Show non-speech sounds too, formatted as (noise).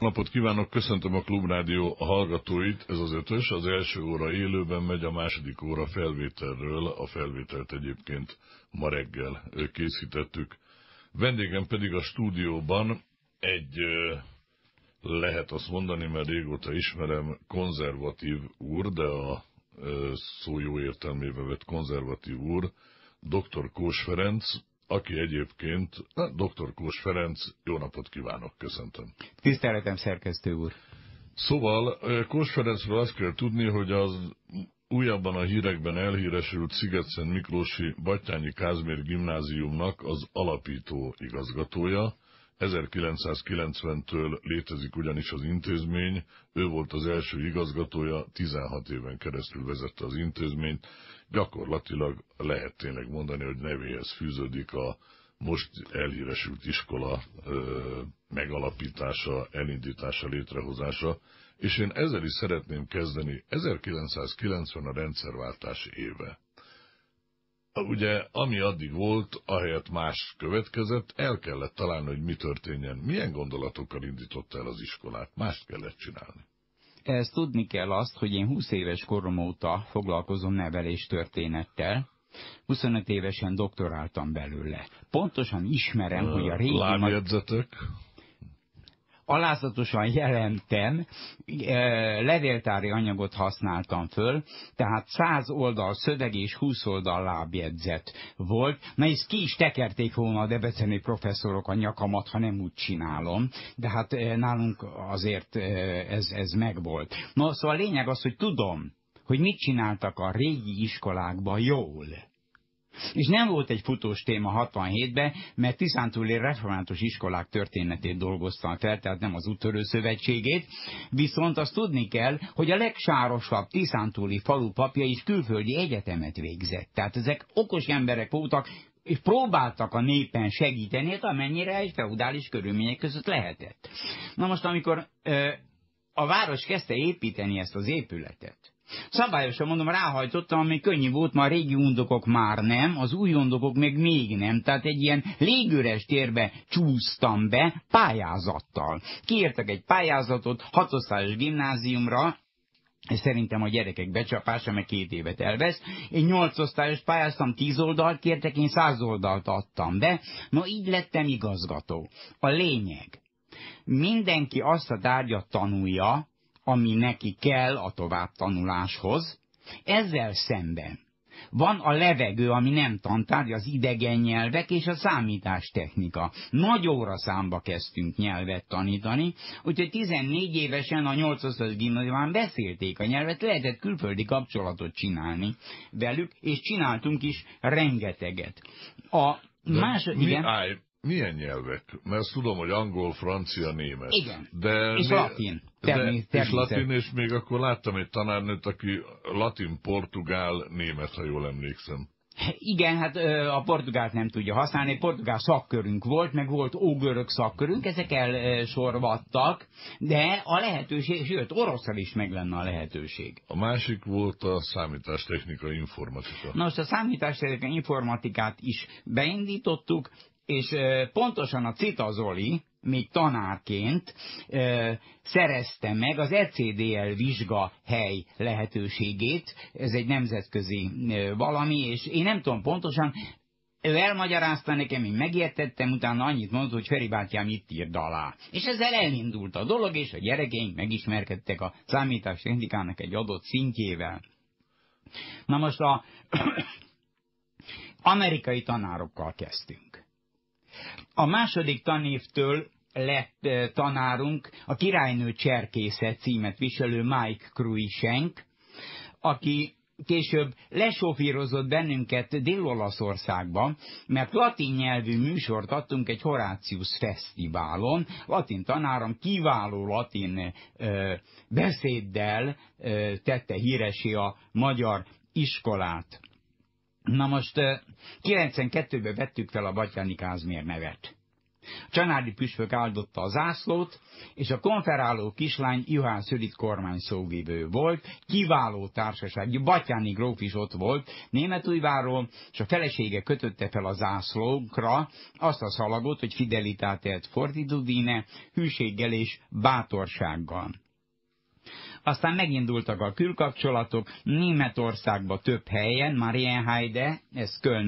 Napot kívánok, köszöntöm a Klubrádió hallgatóit, ez az ötös, az első óra élőben megy, a második óra felvételről, a felvételt egyébként ma reggel készítettük. Vendégem pedig a stúdióban egy, lehet azt mondani, mert régóta ismerem, konzervatív úr, de a szó jó értelmébe vett konzervatív úr, dr. Kós Ferenc, aki egyébként dr. Kós Ferenc. Jó napot kívánok, köszöntöm. Tiszteletem, szerkesztő úr. Szóval Kós Ferencről azt kell tudni, hogy az újabban a hírekben elhíresült Szigetszent Miklósi Battyányi Kázmér gimnáziumnak az alapító igazgatója, 1990-től létezik ugyanis az intézmény, ő volt az első igazgatója, 16 éven keresztül vezette az intézményt, gyakorlatilag lehet tényleg mondani, hogy nevéhez fűződik a most elhíresült iskola ö, megalapítása, elindítása, létrehozása, és én ezzel is szeretném kezdeni, 1990 a rendszerváltás éve ugye ami addig volt, ahelyett más következett, el kellett találni, hogy mi történjen. Milyen gondolatokkal indította el az iskolát? Mást kellett csinálni. Ezt tudni kell azt, hogy én 20 éves korom óta foglalkozom nevelés történettel, 25 évesen doktoráltam belőle. Pontosan ismerem, hogy a régi... Lábjegyzetek? alázatosan jelentem, levéltári anyagot használtam föl, tehát 100 oldal szöveg és 20 oldal lábjegyzet volt. Na és ki is tekerték volna a debeceni professzorok a nyakamat, ha nem úgy csinálom, de hát nálunk azért ez, ez megvolt. Na szóval a lényeg az, hogy tudom, hogy mit csináltak a régi iskolákban jól és nem volt egy futós téma 67-ben, mert Tiszántúli református iskolák történetét dolgoztam fel, tehát nem az úttörő szövetségét, viszont azt tudni kell, hogy a legsárosabb Tiszántúli falu papja is külföldi egyetemet végzett. Tehát ezek okos emberek voltak, és próbáltak a népen segíteni, hát amennyire egy feudális körülmények között lehetett. Na most, amikor ö, a város kezdte építeni ezt az épületet, Szabályosan mondom, ráhajtottam, ami könnyű volt, ma a régi undokok már nem, az új undokok még még nem, tehát egy ilyen légüres térbe csúsztam be pályázattal. Kiírtak egy pályázatot hatosztályos gimnáziumra, ez szerintem a gyerekek becsapása, mert két évet elvesz. Én nyolc osztályos pályáztam, tíz oldalt kértek, én száz oldalt adtam be. Na így lettem igazgató. A lényeg. Mindenki azt a tárgyat tanulja, ami neki kell a továbbtanuláshoz, ezzel szemben van a levegő, ami nem tantárgy, az idegen nyelvek és a számítástechnika. Nagy óra számba kezdtünk nyelvet tanítani, úgyhogy 14 évesen a 8 gimnazióban beszélték a nyelvet, lehetett külföldi kapcsolatot csinálni velük, és csináltunk is rengeteget. A de más, mi igen. áll milyen nyelvek? Mert tudom, hogy angol, francia, német. Igen. De és mi... latin. Termin, De, és latin, és még akkor láttam egy tanárnőt, aki latin, portugál, német, ha jól emlékszem. Igen, hát a portugált nem tudja használni. Portugál szakkörünk volt, meg volt ógörök szakkörünk, ezek elsorvadtak, de a lehetőség, sőt, oroszal is meg lenne a lehetőség. A másik volt a számítástechnika informatika. Nos, a számítástechnika informatikát is beindítottuk, és pontosan a Cita Zoli, még tanárként szerezte meg az ECDL vizsga hely lehetőségét, ez egy nemzetközi valami, és én nem tudom pontosan, ő elmagyarázta nekem, én megértettem, utána annyit mondta, hogy Feri bátyám itt írd alá. És ezzel elindult a dolog, és a gyerekeink megismerkedtek a számítástechnikának egy adott szintjével. Na most a (coughs) amerikai tanárokkal kezdtünk. A második tanévtől lett eh, tanárunk a Királynő cserkészet címet viselő Mike Kruisenk, aki később lesofírozott bennünket Dél-Olaszországba, mert latin nyelvű műsort adtunk egy Horácius fesztiválon. Latin tanáram kiváló latin ö, eh, beszéddel ö, eh, tette híresi a magyar iskolát. Na most 92-ben vettük fel a Batyani Kázmér nevet. A csanádi püspök áldotta a zászlót, és a konferáló kislány Juhán Szülit kormány szóvívő volt, kiváló társaság, Batyáni gróf is ott volt, Németújváról, és a felesége kötötte fel a zászlókra, azt a szalagot, hogy fidelitátet fordítudíne, hűséggel és bátorsággal aztán megindultak a külkapcsolatok Németországba több helyen, Marienheide, ez Köln